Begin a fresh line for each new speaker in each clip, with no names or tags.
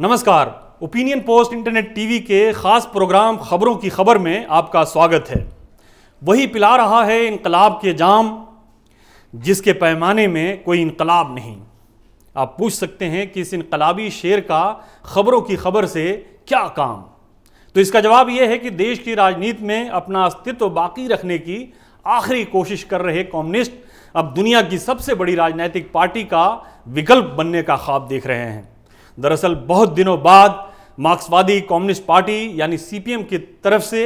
नमस्कार opinion post internet TV के खास प्रोग्राम खबरों की खबर में आपका स्वागत है वही पिला रहा है इनकलाब के जाम जिसके पैमाने में कोई इनकलाब नहीं आप पूछ सकते हैं कि इस इनकलाबी शेर का खबरों की खबर से क्या काम तो इसका जवाब यह है कि देश की राजनीति में अपना अस्तित्व बाकी रखने की आखिरी कोशिश कर रहे कम्युनिस्ट अब दुनिया की सबसे बड़ी राजनीतिक पार्टी का विकल्प बनने का ख्वाब देख रहे हैं दरअसल बहुत दिनों बाद मार्क्सवादी कम्युनिस्ट पार्टी यानी सीपीएम की तरफ से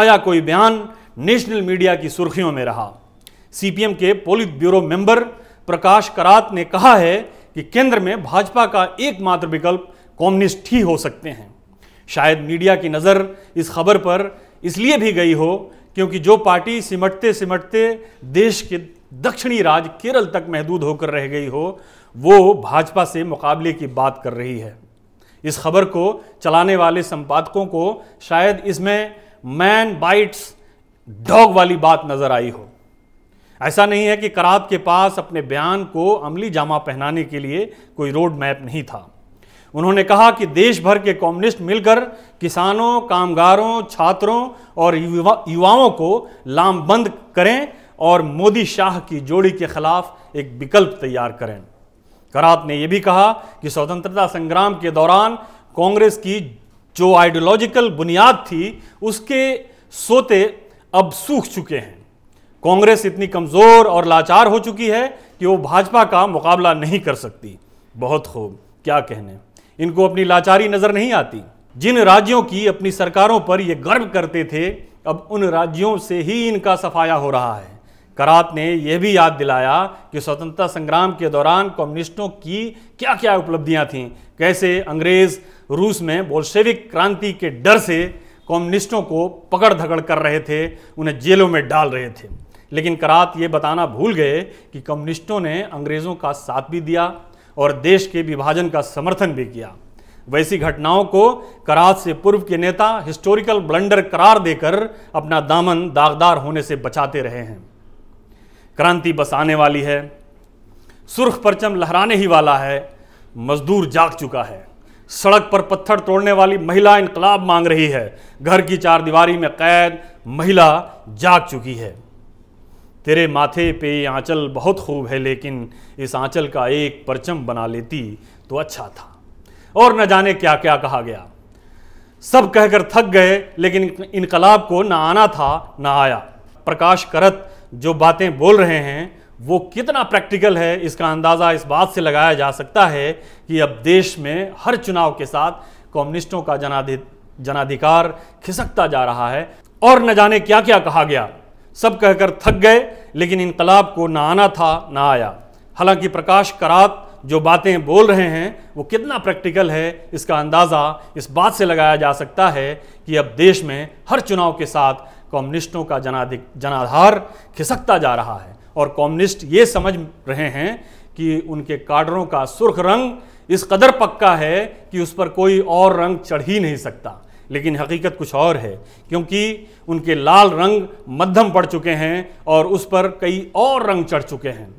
आया कोई बयान नेशनल मीडिया की सुर्खियों में रहा सीपीएम के politburo member Prakash Karat ने कहा है कि केंद्र में भाजपा का एकमात्र विकल्प कम्युनिस्ट ही हो सकते हैं शायद मीडिया की नज़र इस खबर पर इसलिए भी गई हो क्योंकि जो पार्टी सिमटते सिमटते देश के दक्षिणी राज्य केरल तक महदूद होकर रह गई हो वो भाजपा से मुकाबले की बात कर रही है इस खबर को चलाने वाले संपादकों को शायद इसमें मैन बाइट्स डॉग वाली बात नजर आई हो ऐसा नहीं है कि करात के पास अपने बयान को अमली जामा पहनाने के लिए कोई रोड मैप नहीं था उन्होंने कहा कि देश भर के कम्युनिस्ट मिलकर किसानों कामगारों छात्रों और युवा, युवाओं को लामबंद करें और मोदी शाह की जोड़ी के खिलाफ एक विकल्प तैयार करें करात ने यह भी कहा कि स्वतंत्रता संग्राम के दौरान कांग्रेस की जो आइडियोलॉजिकल बुनियाद थी उसके सोते अब सूख चुके हैं कांग्रेस इतनी कमज़ोर और लाचार हो चुकी है कि वो भाजपा का मुकाबला नहीं कर सकती बहुत खूब क्या कहने इनको अपनी लाचारी नज़र नहीं आती जिन राज्यों की अपनी सरकारों पर ये गर्व करते थे अब उन राज्यों से ही इनका सफाया हो रहा है करात ने यह भी याद दिलाया कि स्वतंत्रता संग्राम के दौरान कम्युनिस्टों की क्या क्या उपलब्धियां थीं कैसे अंग्रेज रूस में बोल्शेविक क्रांति के डर से कम्युनिस्टों को पकड़ धकड़ कर रहे थे उन्हें जेलों में डाल रहे थे लेकिन करात ये बताना भूल गए कि कम्युनिस्टों ने अंग्रेज़ों का साथ भी दिया और देश के विभाजन का समर्थन भी किया वैसी घटनाओं को करात से पूर्व के नेता हिस्टोरिकल ब्लंडर करार देकर अपना दामन दागदार होने से बचाते रहे हैं क्रांति बस आने वाली है सुर्ख परचम लहराने ही वाला है मजदूर जाग चुका है सड़क पर पत्थर तोड़ने वाली महिला इनकलाब मांग रही है घर की चार दीवारी में कैद महिला जाग चुकी है तेरे माथे पे ये आंचल बहुत खूब है लेकिन इस आंचल का एक परचम बना लेती तो अच्छा था और न जाने क्या क्या कहा गया सब कहकर थक गए लेकिन इनकलाब को न आना था ना आया प्रकाश करत जो बातें बोल रहे हैं वो कितना प्रैक्टिकल है इसका अंदाज़ा इस बात से लगाया जा सकता है कि अब देश में हर चुनाव के साथ कम्युनिस्टों का जनाधि जनाधिकार खिसकता जा रहा है और न जाने क्या क्या कहा गया सब कहकर थक गए लेकिन इनकलाब को ना आना था ना आया हालांकि प्रकाश करात जो बातें बोल रहे हैं वो कितना प्रैक्टिकल है इसका अंदाज़ा इस बात से लगाया जा सकता है कि अब देश में हर चुनाव के साथ कम्युनिस्टों का जनाधिक जनाधार खिसकता जा रहा है और कम्युनिस्ट ये समझ रहे हैं कि उनके काडरों का सुर्ख रंग इस कदर पक्का है कि उस पर कोई और रंग चढ़ ही नहीं सकता लेकिन हकीकत कुछ और है क्योंकि उनके लाल रंग मध्यम पड़ चुके हैं और उस पर कई और रंग चढ़ चुके हैं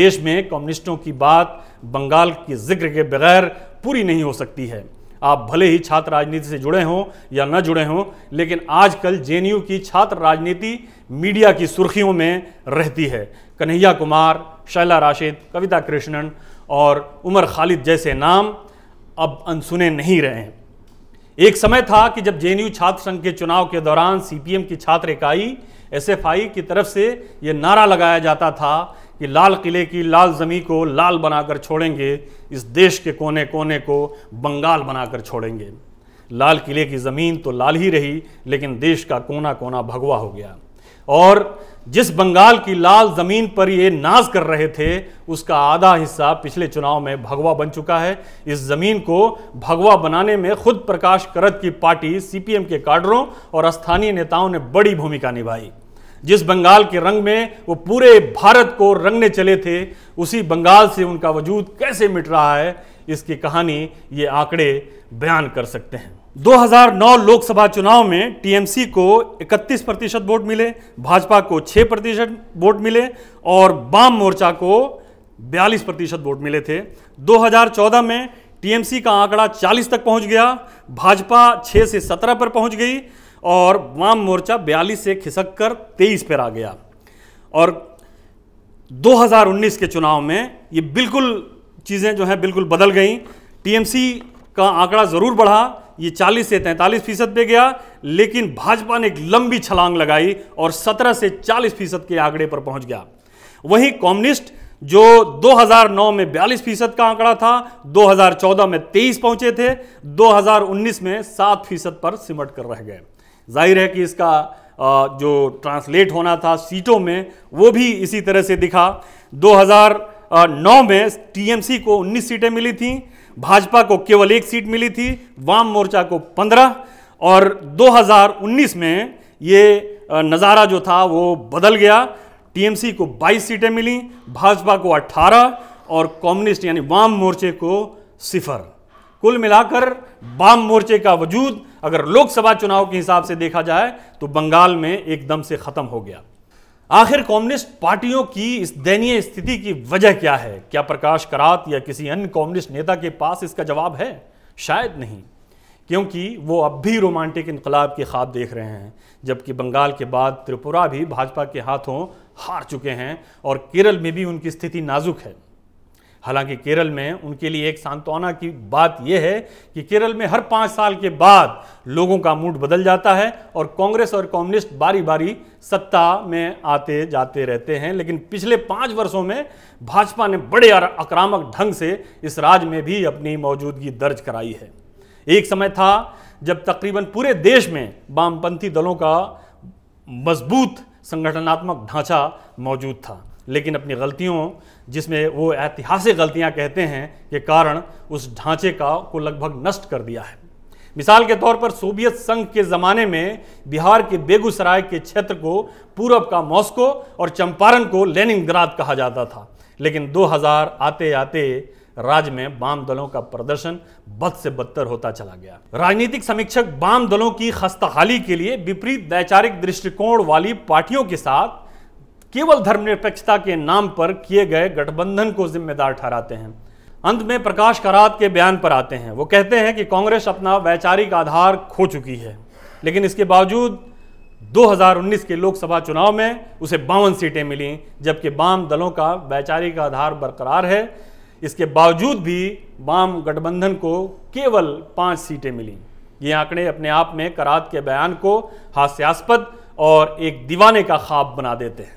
देश में कम्युनिस्टों की बात बंगाल के जिक्र के बगैर पूरी नहीं हो सकती है आप भले ही छात्र राजनीति से जुड़े हों या न जुड़े हों लेकिन आजकल जेएनयू की छात्र राजनीति मीडिया की सुर्खियों में रहती है कन्हैया कुमार शैला राशिद कविता कृष्णन और उमर खालिद जैसे नाम अब अनसुने नहीं रहे हैं एक समय था कि जब जे छात्र संघ के चुनाव के दौरान सी की छात्र इकाई एस की तरफ से ये नारा लगाया जाता था कि लाल किले की लाल ज़मी को लाल बनाकर छोड़ेंगे इस देश के कोने कोने को बंगाल बनाकर छोड़ेंगे लाल किले की ज़मीन तो लाल ही रही लेकिन देश का कोना कोना भगवा हो गया और जिस बंगाल की लाल ज़मीन पर ये नाज कर रहे थे उसका आधा हिस्सा पिछले चुनाव में भगवा बन चुका है इस ज़मीन को भगवा बनाने में खुद प्रकाश करत की पार्टी सीपीएम के काडरों और स्थानीय नेताओं ने बड़ी भूमिका निभाई जिस बंगाल के रंग में वो पूरे भारत को रंगने चले थे उसी बंगाल से उनका वजूद कैसे मिट रहा है इसकी कहानी ये आंकड़े बयान कर सकते हैं 2009 लोकसभा चुनाव में टीएमसी को 31 प्रतिशत वोट मिले भाजपा को 6 प्रतिशत वोट मिले और वाम मोर्चा को 42 प्रतिशत वोट मिले थे 2014 में टीएमसी का आंकड़ा 40 तक पहुंच गया भाजपा 6 से 17 पर पहुंच गई और वाम मोर्चा बयालीस से खिसक कर तेईस पर आ गया और 2019 के चुनाव में ये बिल्कुल चीज़ें जो हैं बिल्कुल बदल गई टीएमसी का आंकड़ा ज़रूर बढ़ा ये 40 से 43 फीसद पे गया लेकिन भाजपा ने एक लंबी छलांग लगाई और 17 से 40 फीसद के आंकड़े पर पहुंच गया वहीं कम्युनिस्ट जो 2009 में 42 फीसद का आंकड़ा था 2014 में 23 पहुंचे थे 2019 में 7 फीसद पर सिमट कर रह गए जाहिर है कि इसका जो ट्रांसलेट होना था सीटों में वो भी इसी तरह से दिखा 2009 में टीएमसी को 19 सीटें मिली थी भाजपा को केवल एक सीट मिली थी वाम मोर्चा को 15 और 2019 में ये नज़ारा जो था वो बदल गया टीएमसी को 22 सीटें मिली भाजपा को 18 और कम्युनिस्ट यानी वाम मोर्चे को सिफर कुल मिलाकर वाम मोर्चे का वजूद अगर लोकसभा चुनाव के हिसाब से देखा जाए तो बंगाल में एकदम से खत्म हो गया आखिर कम्युनिस्ट पार्टियों की इस दयनीय स्थिति की वजह क्या है क्या प्रकाश करात या किसी अन्य कम्युनिस्ट नेता के पास इसका जवाब है शायद नहीं क्योंकि वो अब भी रोमांटिक इनकलाब के ख्वाब देख रहे हैं जबकि बंगाल के बाद त्रिपुरा भी भाजपा के हाथों हार चुके हैं और केरल में भी उनकी स्थिति नाजुक है हालांकि केरल में उनके लिए एक सांत्वना की बात यह है कि केरल में हर पाँच साल के बाद लोगों का मूड बदल जाता है और कांग्रेस और कम्युनिस्ट बारी बारी सत्ता में आते जाते रहते हैं लेकिन पिछले पाँच वर्षों में भाजपा ने बड़े आक्रामक ढंग से इस राज्य में भी अपनी मौजूदगी दर्ज कराई है एक समय था जब तकरीबन पूरे देश में वामपंथी दलों का मजबूत संगठनात्मक ढांचा मौजूद था लेकिन अपनी गलतियों जिसमें वो ऐतिहासिक गलतियां कहते हैं के कारण उस ढांचे का को लगभग नष्ट कर दिया है मिसाल के तौर पर सोवियत संघ के ज़माने में बिहार के बेगूसराय के क्षेत्र को पूरब का मॉस्को और चंपारण को लेनिनग्राद कहा जाता था लेकिन 2000 आते आते राज्य में वाम दलों का प्रदर्शन बद से बदतर होता चला गया राजनीतिक समीक्षक वाम दलों की खस्ताहाली के लिए विपरीत वैचारिक दृष्टिकोण वाली पार्टियों के साथ केवल धर्मनिरपेक्षता के नाम पर किए गए गठबंधन को जिम्मेदार ठहराते हैं अंत में प्रकाश करात के बयान पर आते हैं वो कहते हैं कि कांग्रेस अपना वैचारिक आधार खो चुकी है लेकिन इसके बावजूद 2019 के लोकसभा चुनाव में उसे बावन सीटें मिली जबकि वाम दलों का वैचारिक आधार बरकरार है इसके बावजूद भी वाम गठबंधन को केवल पाँच सीटें मिली ये आंकड़े अपने आप में करात के बयान को हास्यास्पद और एक दीवाने का ख्वाब बना देते हैं